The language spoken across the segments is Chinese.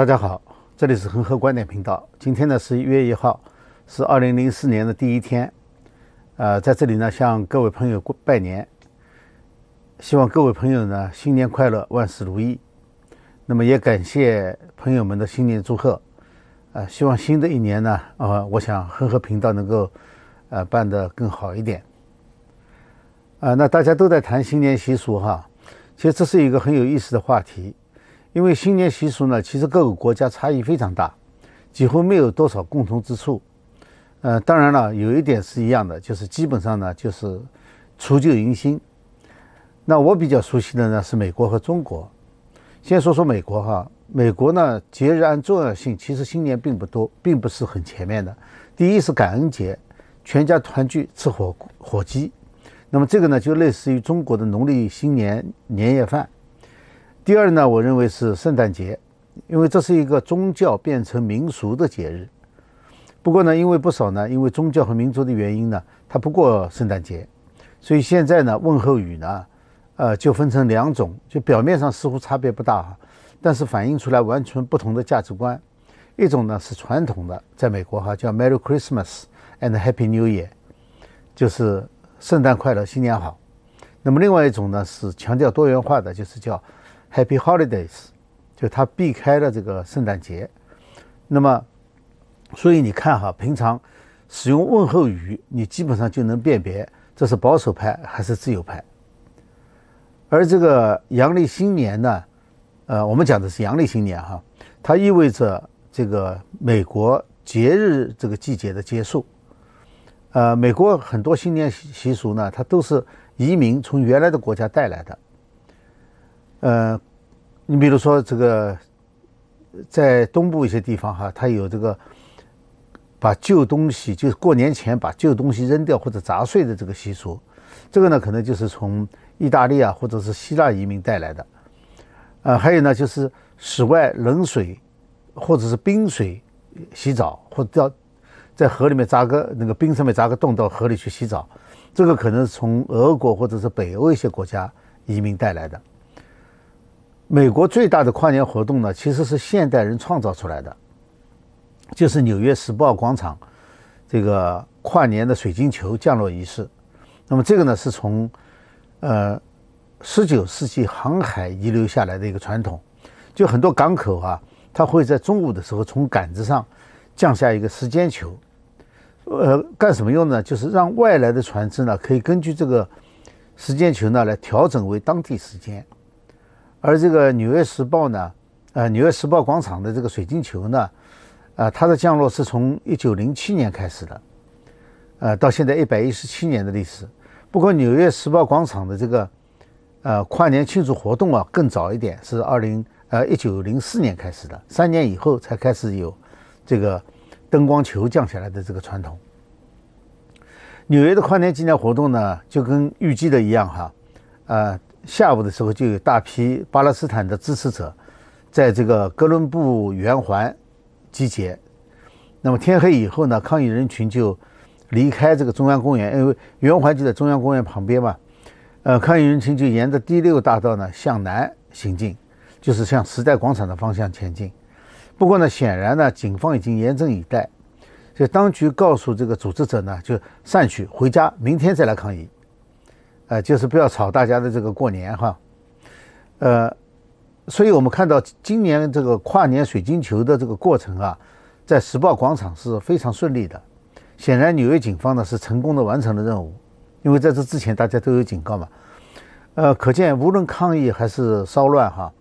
大家好，这里是恒河观点频道。今天呢，是一月一号是二零零四年的第一天，呃，在这里呢向各位朋友拜年，希望各位朋友呢新年快乐，万事如意。那么也感谢朋友们的新年祝贺，啊，希望新的一年呢，啊，我想恒河频道能够，呃，办的更好一点。啊，那大家都在谈新年习俗哈，其实这是一个很有意思的话题。因为新年习俗呢，其实各个国家差异非常大，几乎没有多少共同之处。呃，当然了，有一点是一样的，就是基本上呢就是除旧迎新。那我比较熟悉的呢是美国和中国。先说说美国哈，美国呢节日按重要性其实新年并不多，并不是很前面的。第一是感恩节，全家团聚吃火火鸡，那么这个呢就类似于中国的农历新年年夜饭。第二呢，我认为是圣诞节，因为这是一个宗教变成民俗的节日。不过呢，因为不少呢，因为宗教和民族的原因呢，他不过圣诞节，所以现在呢，问候语呢，呃，就分成两种，就表面上似乎差别不大哈，但是反映出来完全不同的价值观。一种呢是传统的，在美国哈叫 “Merry Christmas and Happy New Year”，就是圣诞快乐，新年好。那么另外一种呢是强调多元化的，就是叫。Happy Holidays，就他避开了这个圣诞节。那么，所以你看哈，平常使用问候语，你基本上就能辨别这是保守派还是自由派。而这个阳历新年呢，呃，我们讲的是阳历新年哈，它意味着这个美国节日这个季节的结束。呃，美国很多新年习俗呢，它都是移民从原来的国家带来的。呃，你比如说这个，在东部一些地方哈，它有这个把旧东西，就是过年前把旧东西扔掉或者砸碎的这个习俗，这个呢可能就是从意大利啊或者是希腊移民带来的。呃，还有呢就是室外冷水或者是冰水洗澡，或者掉在河里面砸个那个冰上面砸个洞到河里去洗澡，这个可能是从俄国或者是北欧一些国家移民带来的。美国最大的跨年活动呢，其实是现代人创造出来的，就是纽约时报广场这个跨年的水晶球降落仪式。那么这个呢，是从呃19世纪航海遗留下来的一个传统，就很多港口啊，它会在中午的时候从杆子上降下一个时间球，呃，干什么用呢？就是让外来的船只呢可以根据这个时间球呢来调整为当地时间。而这个《纽约时报》呢，呃，《纽约时报广场》的这个水晶球呢，呃，它的降落是从一九零七年开始的，呃，到现在一百一十七年的历史。不过，《纽约时报广场》的这个呃跨年庆祝活动啊，更早一点是二零呃一九零四年开始的，三年以后才开始有这个灯光球降下来的这个传统。纽约的跨年纪念活动呢，就跟预计的一样哈，呃。下午的时候就有大批巴勒斯坦的支持者在这个哥伦布圆环集结。那么天黑以后呢，抗议人群就离开这个中央公园，因为圆环就在中央公园旁边嘛。呃，抗议人群就沿着第六大道呢向南行进，就是向时代广场的方向前进。不过呢，显然呢，警方已经严阵以待。所以当局告诉这个组织者呢，就散去回家，明天再来抗议。呃，就是不要吵大家的这个过年哈，呃，所以我们看到今年这个跨年水晶球的这个过程啊，在时报广场是非常顺利的。显然，纽约警方呢是成功的完成了任务，因为在这之前大家都有警告嘛。呃，可见无论抗议还是骚乱哈，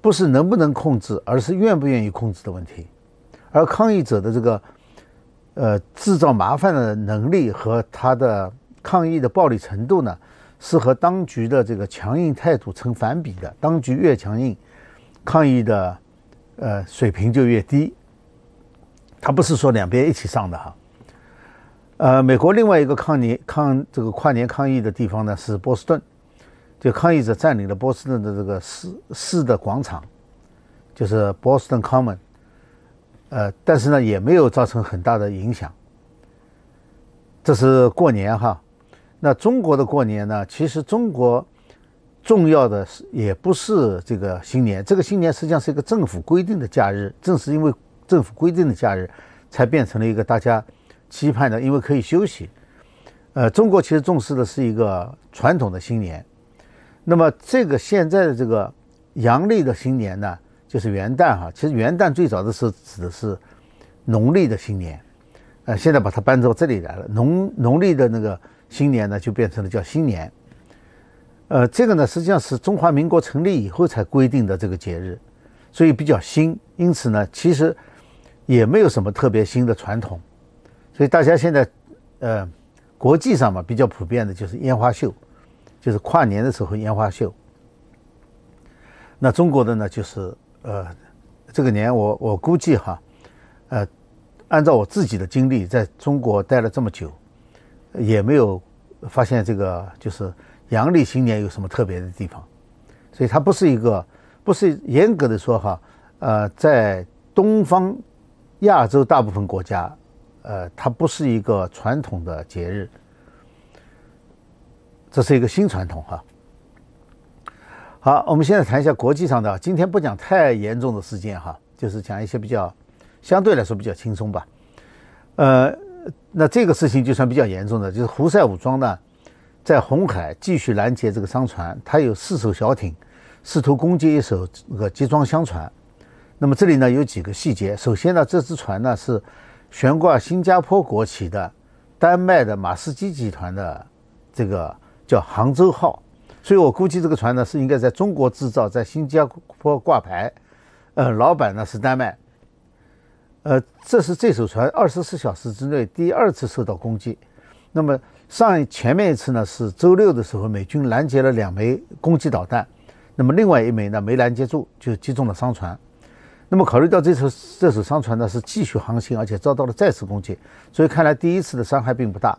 不是能不能控制，而是愿不愿意控制的问题。而抗议者的这个呃制造麻烦的能力和他的抗议的暴力程度呢？是和当局的这个强硬态度成反比的，当局越强硬，抗议的呃水平就越低。他不是说两边一起上的哈。呃，美国另外一个抗年抗这个跨年抗议的地方呢是波士顿，就抗议者占领了波士顿的这个市市的广场，就是波士顿 Common，呃，但是呢也没有造成很大的影响。这是过年哈。那中国的过年呢？其实中国重要的是也不是这个新年，这个新年实际上是一个政府规定的假日。正是因为政府规定的假日，才变成了一个大家期盼的，因为可以休息。呃，中国其实重视的是一个传统的新年。那么这个现在的这个阳历的新年呢，就是元旦哈。其实元旦最早的时候指的是农历的新年，呃，现在把它搬到这里来了，农农历的那个。新年呢，就变成了叫新年，呃，这个呢，实际上是中华民国成立以后才规定的这个节日，所以比较新。因此呢，其实也没有什么特别新的传统，所以大家现在，呃，国际上嘛比较普遍的就是烟花秀，就是跨年的时候烟花秀。那中国的呢，就是呃，这个年我我估计哈，呃，按照我自己的经历，在中国待了这么久。也没有发现这个就是阳历新年有什么特别的地方，所以它不是一个，不是严格的说哈，呃，在东方亚洲大部分国家，呃，它不是一个传统的节日，这是一个新传统哈。好，我们现在谈一下国际上的，今天不讲太严重的事件哈，就是讲一些比较相对来说比较轻松吧，呃。那这个事情就算比较严重的，就是胡塞武装呢，在红海继续拦截这个商船，他有四艘小艇，试图攻击一艘那个集装箱船。那么这里呢有几个细节，首先呢，这只船呢是悬挂新加坡国旗的，丹麦的马士基集团的，这个叫“杭州号”，所以我估计这个船呢是应该在中国制造，在新加坡挂牌，呃，老板呢是丹麦。呃，这是这艘船二十四小时之内第二次受到攻击。那么上前面一次呢，是周六的时候，美军拦截了两枚攻击导弹。那么另外一枚呢，没拦截住，就击中了商船。那么考虑到这艘这艘商船呢是继续航行，而且遭到了再次攻击，所以看来第一次的伤害并不大。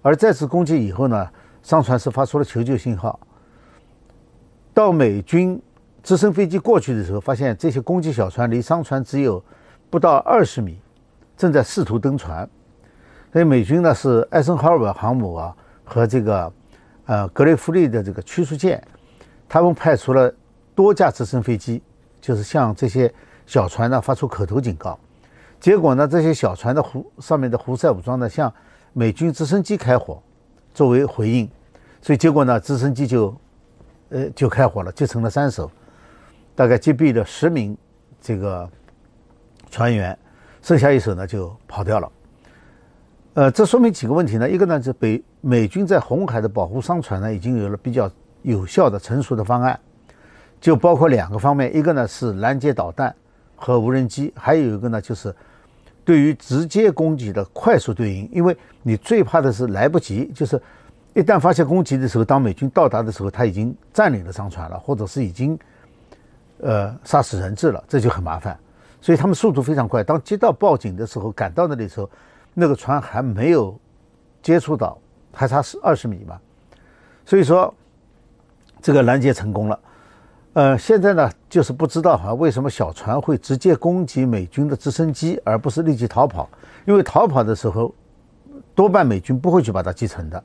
而再次攻击以后呢，商船是发出了求救信号。到美军直升飞机过去的时候，发现这些攻击小船离商船只有。不到二十米，正在试图登船。所以美军呢是艾森豪威尔航母啊和这个呃格雷弗利的这个驱逐舰，他们派出了多架直升飞机，就是向这些小船呢发出口头警告。结果呢，这些小船的湖上面的胡塞武装呢向美军直升机开火作为回应。所以结果呢，直升机就呃就开火了，击沉了三艘，大概击毙了十名这个。船员，剩下一艘呢就跑掉了。呃，这说明几个问题呢？一个呢是北美军在红海的保护商船呢已经有了比较有效的成熟的方案，就包括两个方面：一个呢是拦截导弹和无人机，还有一个呢就是对于直接攻击的快速对应。因为你最怕的是来不及，就是一旦发现攻击的时候，当美军到达的时候，他已经占领了商船了，或者是已经呃杀死人质了，这就很麻烦。所以他们速度非常快，当接到报警的时候赶到那里时候，那个船还没有接触到，还差十二十米嘛，所以说这个拦截成功了。呃，现在呢就是不知道哈，为什么小船会直接攻击美军的直升机，而不是立即逃跑？因为逃跑的时候多半美军不会去把它击沉的。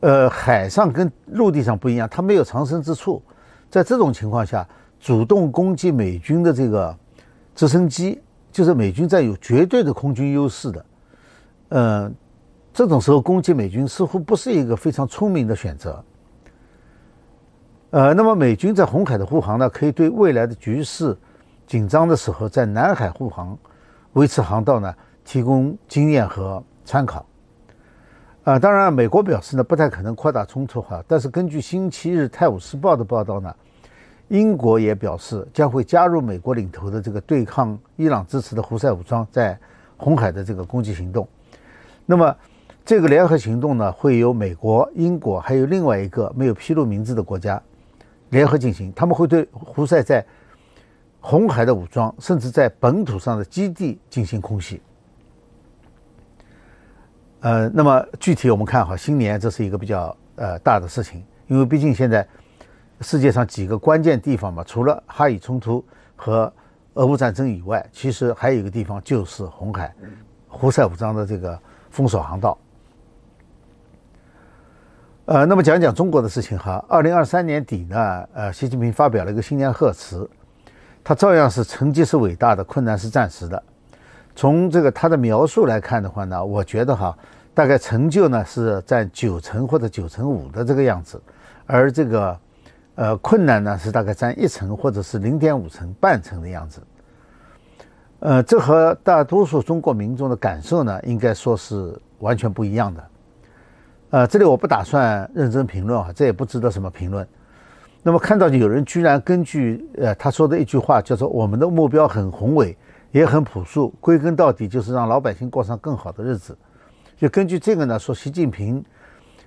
呃，海上跟陆地上不一样，它没有藏身之处，在这种情况下。主动攻击美军的这个直升机，就是美军在有绝对的空军优势的，呃，这种时候攻击美军似乎不是一个非常聪明的选择。呃，那么美军在红海的护航呢，可以对未来的局势紧张的时候，在南海护航、维持航道呢，提供经验和参考。啊，当然，美国表示呢，不太可能扩大冲突哈。但是根据星期日《泰晤士报》的报道呢。英国也表示将会加入美国领头的这个对抗伊朗支持的胡塞武装在红海的这个攻击行动。那么，这个联合行动呢，会由美国、英国还有另外一个没有披露名字的国家联合进行。他们会对胡塞在红海的武装，甚至在本土上的基地进行空袭。呃，那么具体我们看哈，新年这是一个比较呃大的事情，因为毕竟现在。世界上几个关键地方嘛，除了哈以冲突和俄乌战争以外，其实还有一个地方就是红海，胡塞武装的这个封锁航道。呃，那么讲讲中国的事情哈，二零二三年底呢，呃，习近平发表了一个新年贺词，他照样是成绩是伟大的，困难是暂时的。从这个他的描述来看的话呢，我觉得哈，大概成就呢是占九成或者九成五的这个样子，而这个。呃，困难呢是大概占一层或者是零点五层半层的样子。呃，这和大多数中国民众的感受呢，应该说是完全不一样的。呃，这里我不打算认真评论啊，这也不值得什么评论。那么看到有人居然根据呃他说的一句话，叫做“我们的目标很宏伟，也很朴素，归根到底就是让老百姓过上更好的日子”，就根据这个呢说习近平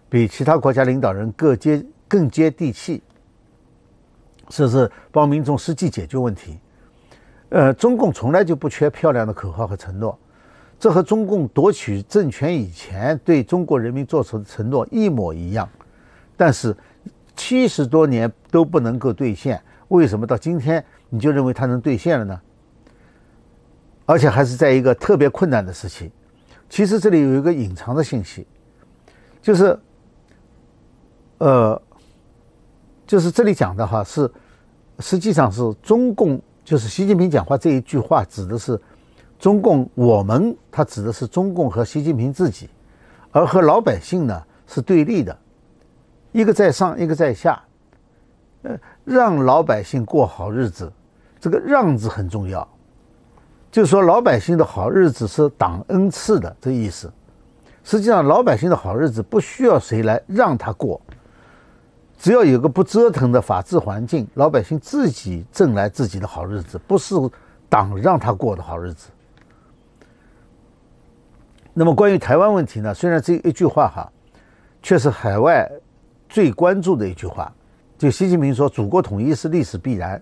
比其他国家领导人更接更接地气。这是帮民众实际解决问题。呃，中共从来就不缺漂亮的口号和承诺，这和中共夺取政权以前对中国人民做出的承诺一模一样。但是，七十多年都不能够兑现，为什么到今天你就认为它能兑现了呢？而且还是在一个特别困难的时期。其实这里有一个隐藏的信息，就是，呃。就是这里讲的哈，是实际上是中共，就是习近平讲话这一句话，指的是中共，我们他指的是中共和习近平自己，而和老百姓呢是对立的，一个在上，一个在下，呃，让老百姓过好日子，这个“让”字很重要，就说老百姓的好日子是党恩赐的，这意思。实际上，老百姓的好日子不需要谁来让他过。只要有个不折腾的法治环境，老百姓自己挣来自己的好日子，不是党让他过的好日子。那么关于台湾问题呢？虽然这一句话哈，却是海外最关注的一句话。就习近平说：“祖国统一是历史必然，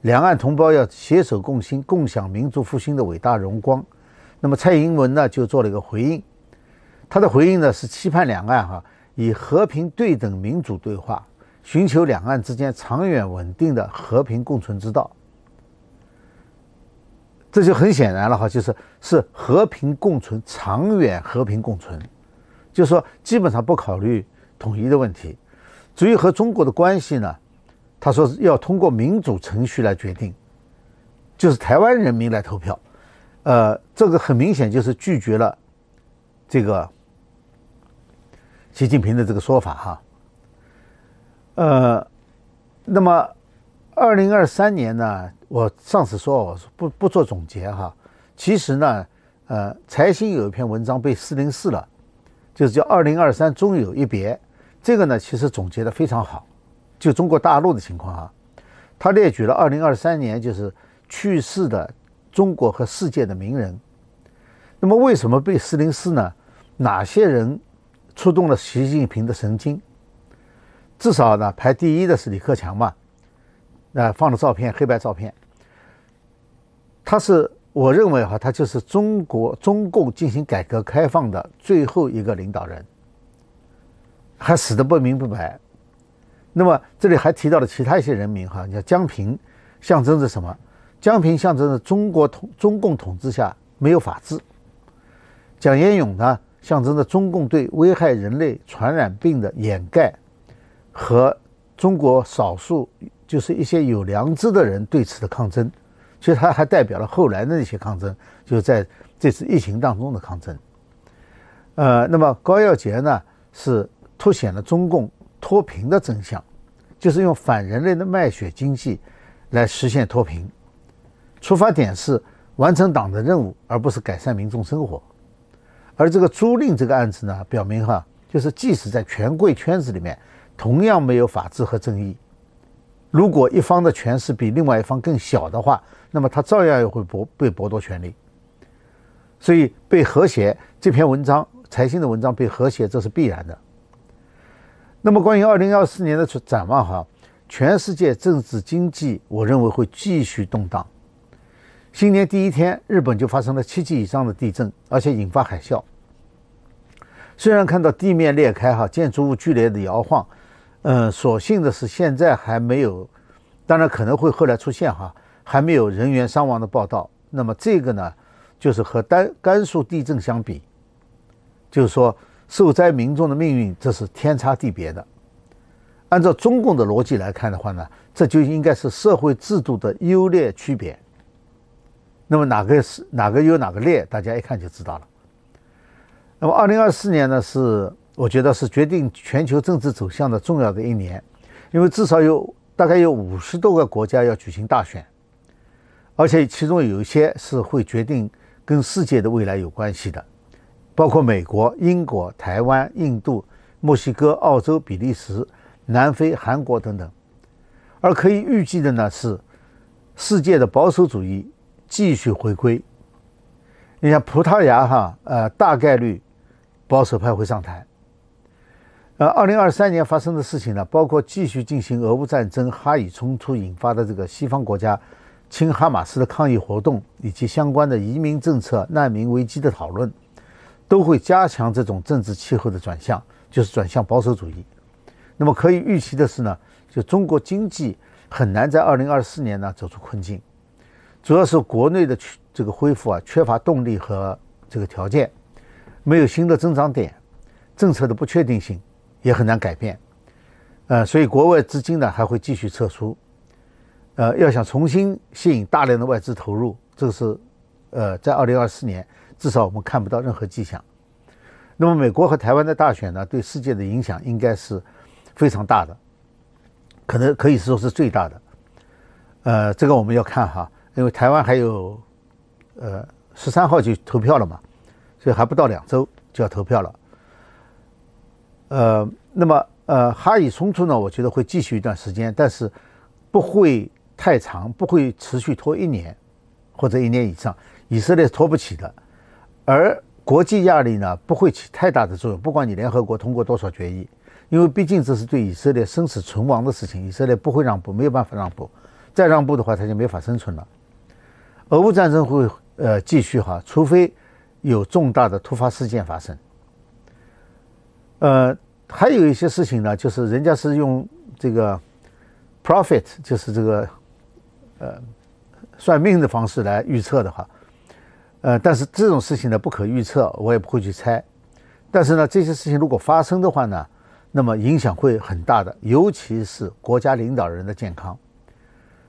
两岸同胞要携手共心，共享民族复兴的伟大荣光。”那么蔡英文呢，就做了一个回应。他的回应呢，是期盼两岸哈以和平、对等、民主对话。寻求两岸之间长远稳定的和平共存之道，这就很显然了哈，就是是和平共存，长远和平共存，就说基本上不考虑统一的问题。至于和中国的关系呢，他说要通过民主程序来决定，就是台湾人民来投票，呃，这个很明显就是拒绝了这个习近平的这个说法哈。呃，那么，二零二三年呢？我上次说，我不不做总结哈。其实呢，呃，财新有一篇文章被四零四了，就是叫《二零二三终有一别》。这个呢，其实总结的非常好，就中国大陆的情况啊。他列举了二零二三年就是去世的中国和世界的名人。那么为什么被四零四呢？哪些人触动了习近平的神经？至少呢，排第一的是李克强嘛，啊，放的照片，黑白照片。他是我认为哈，他就是中国中共进行改革开放的最后一个领导人，还死的不明不白。那么这里还提到了其他一些人名哈，你像江平象征着什么？江平象征着中国统中共统治下没有法治。蒋彦勇呢，象征着中共对危害人类传染病的掩盖。和中国少数就是一些有良知的人对此的抗争，其实他还代表了后来的那些抗争，就是在这次疫情当中的抗争。呃，那么高耀杰呢，是凸显了中共脱贫的真相，就是用反人类的卖血经济来实现脱贫，出发点是完成党的任务，而不是改善民众生活。而这个租赁这个案子呢，表明哈，就是即使在权贵圈子里面。同样没有法治和正义。如果一方的权势比另外一方更小的话，那么他照样也会剥被剥夺权利。所以被和谐这篇文章，财新的文章被和谐，这是必然的。那么关于二零二四年的展望哈，全世界政治经济，我认为会继续动荡。新年第一天，日本就发生了七级以上的地震，而且引发海啸。虽然看到地面裂开哈，建筑物剧烈的摇晃。嗯，所幸的是现在还没有，当然可能会后来出现哈，还没有人员伤亡的报道。那么这个呢，就是和甘甘肃地震相比，就是说受灾民众的命运，这是天差地别的。按照中共的逻辑来看的话呢，这就应该是社会制度的优劣区别。那么哪个是哪个优哪个劣，大家一看就知道了。那么二零二四年呢是。我觉得是决定全球政治走向的重要的一年，因为至少有大概有五十多个国家要举行大选，而且其中有一些是会决定跟世界的未来有关系的，包括美国、英国、台湾、印度、墨西哥、澳洲、比利时、南非、韩国等等。而可以预计的呢是，世界的保守主义继续回归。你像葡萄牙哈，呃，大概率保守派会上台。呃，二零二三年发生的事情呢，包括继续进行俄乌战争、哈以冲突引发的这个西方国家亲哈马斯的抗议活动，以及相关的移民政策、难民危机的讨论，都会加强这种政治气候的转向，就是转向保守主义。那么可以预期的是呢，就中国经济很难在二零二四年呢走出困境，主要是国内的这个恢复啊缺乏动力和这个条件，没有新的增长点，政策的不确定性。也很难改变，呃，所以国外资金呢还会继续撤出，呃，要想重新吸引大量的外资投入，这个是，呃，在二零二四年至少我们看不到任何迹象。那么美国和台湾的大选呢，对世界的影响应该是非常大的，可能可以说是最大的，呃，这个我们要看哈，因为台湾还有，呃，十三号就投票了嘛，所以还不到两周就要投票了。呃，那么呃，哈以冲突呢，我觉得会继续一段时间，但是不会太长，不会持续拖一年或者一年以上。以色列拖不起的，而国际压力呢，不会起太大的作用。不管你联合国通过多少决议，因为毕竟这是对以色列生死存亡的事情，以色列不会让步，没有办法让步。再让步的话，他就没法生存了。俄乌战争会呃继续哈，除非有重大的突发事件发生。呃。还有一些事情呢，就是人家是用这个 “profit”，就是这个呃算命的方式来预测的哈。呃，但是这种事情呢不可预测，我也不会去猜。但是呢，这些事情如果发生的话呢，那么影响会很大的，尤其是国家领导人的健康。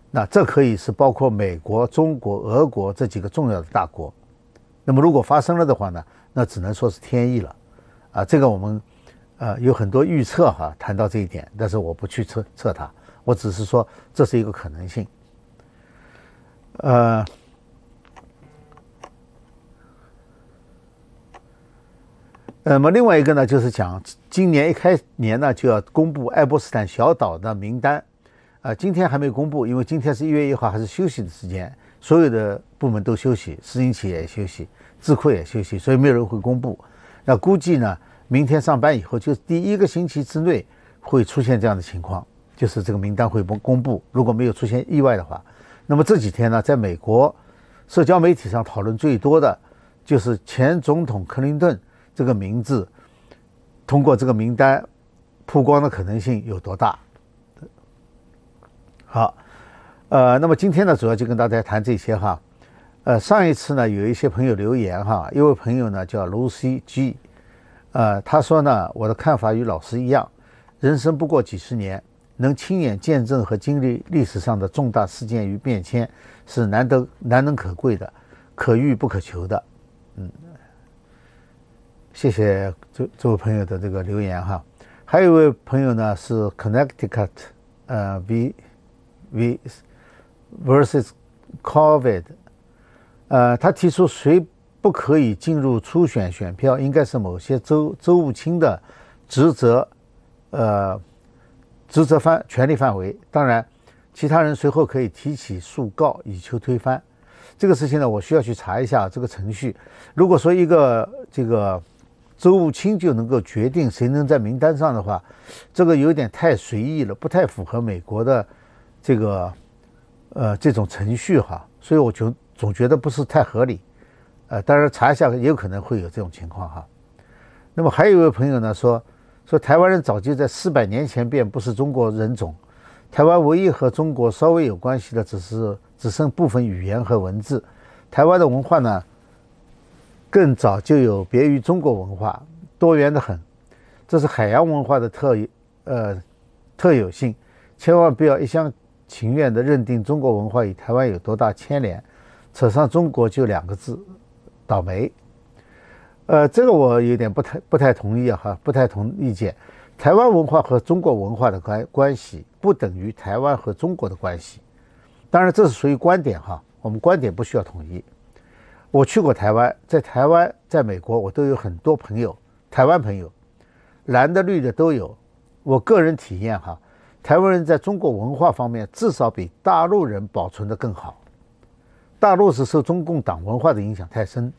那这可以是包括美国、中国、俄国这几个重要的大国。那么如果发生了的话呢，那只能说是天意了啊！这个我们。呃，有很多预测哈，谈到这一点，但是我不去测测它，我只是说这是一个可能性。呃，那么另外一个呢，就是讲今年一开年呢就要公布爱泼斯坦小岛的名单，啊，今天还没公布，因为今天是一月一号，还是休息的时间，所有的部门都休息，私营企业也休息，智库也休息，所以没有人会公布。那估计呢？明天上班以后，就第一个星期之内会出现这样的情况，就是这个名单会公公布。如果没有出现意外的话，那么这几天呢，在美国社交媒体上讨论最多的就是前总统克林顿这个名字，通过这个名单曝光的可能性有多大？好，呃，那么今天呢，主要就跟大家谈这些哈。呃，上一次呢，有一些朋友留言哈，一位朋友呢叫 Lucy G。呃，他说呢，我的看法与老师一样，人生不过几十年，能亲眼见证和经历历史上的重大事件与变迁，是难得难能可贵的，可遇不可求的。嗯，谢谢这这位朋友的这个留言哈。还有一位朋友呢是 Connecticut，呃，v v versus COVID，呃，他提出谁？不可以进入初选选票，应该是某些州州务卿的职责，呃，职责范权利范围。当然，其他人随后可以提起诉告以求推翻这个事情呢。我需要去查一下这个程序。如果说一个这个州务卿就能够决定谁能在名单上的话，这个有点太随意了，不太符合美国的这个呃这种程序哈。所以，我就总觉得不是太合理。呃，当然查一下也有可能会有这种情况哈。那么还有一位朋友呢说说台湾人早就在四百年前便不是中国人种，台湾唯一和中国稍微有关系的只是只剩部分语言和文字，台湾的文化呢更早就有别于中国文化，多元的很，这是海洋文化的特呃特有性，千万不要一厢情愿的认定中国文化与台湾有多大牵连，扯上中国就两个字。倒霉，呃，这个我有点不太不太同意哈，不太同意见。台湾文化和中国文化的关系不等于台湾和中国的关系，当然这是属于观点哈，我们观点不需要统一。我去过台湾，在台湾，在美国我都有很多朋友，台湾朋友，蓝的绿的都有。我个人体验哈，台湾人在中国文化方面至少比大陆人保存的更好。大陆是受中共党文化的影响太深。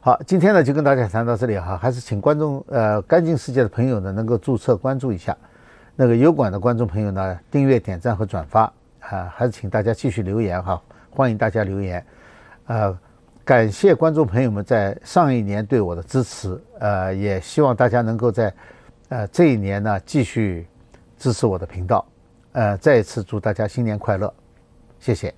好，今天呢就跟大家谈到这里哈，还是请观众呃干净世界的朋友呢能够注册关注一下，那个油管的观众朋友呢订阅点赞和转发啊，还是请大家继续留言哈，欢迎大家留言。呃，感谢观众朋友们在上一年对我的支持，呃，也希望大家能够在呃这一年呢继续支持我的频道，呃，再一次祝大家新年快乐。谢谢。